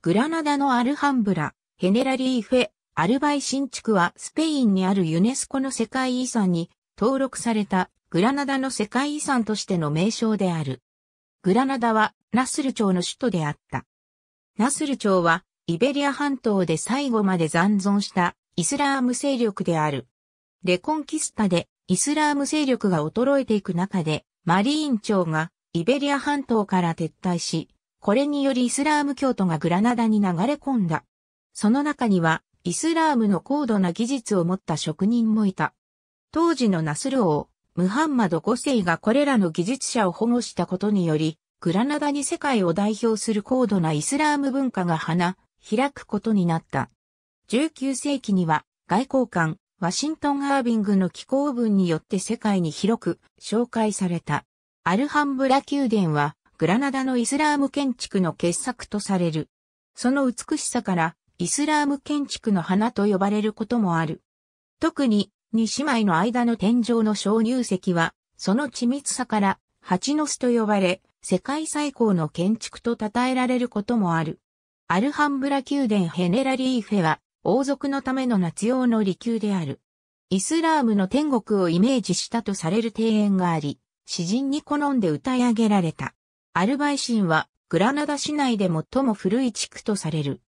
グラナダのアルハンブラ、ヘネラリーフェ、アルバイ新地区はスペインにあるユネスコの世界遺産に登録されたグラナダの世界遺産としての名称である。グラナダはナスル町の首都であった。ナスル町はイベリア半島で最後まで残存したイスラーム勢力である。レコンキスタでイスラーム勢力が衰えていく中でマリーン朝がイベリア半島から撤退し、これによりイスラーム教徒がグラナダに流れ込んだ。その中には、イスラームの高度な技術を持った職人もいた。当時のナスル王、ムハンマド5世がこれらの技術者を保護したことにより、グラナダに世界を代表する高度なイスラーム文化が花、開くことになった。19世紀には、外交官、ワシントン・アービングの気候文によって世界に広く紹介された。アルハンブラ宮殿はグラナダのイスラーム建築の傑作とされる。その美しさから、イスラーム建築の花と呼ばれることもある。特に、二姉妹の間の天井の鍾乳石は、その緻密さから、蜂の巣と呼ばれ、世界最高の建築と称えられることもある。アルハンブラ宮殿ヘネラリーフェは、王族のための夏用の離宮である。イスラームの天国をイメージしたとされる庭園があり、詩人に好んで歌い上げられた。アルバイシンはグラナダ市内で最も古い地区とされる。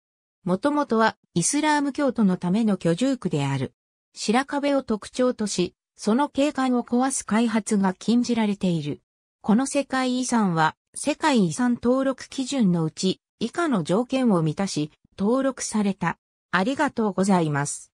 もともとはイスラーム教徒のための居住区である。白壁を特徴とし、その景観を壊す開発が禁じられている。この世界遺産は世界遺産登録基準のうち以下の条件を満たし登録された。ありがとうございます。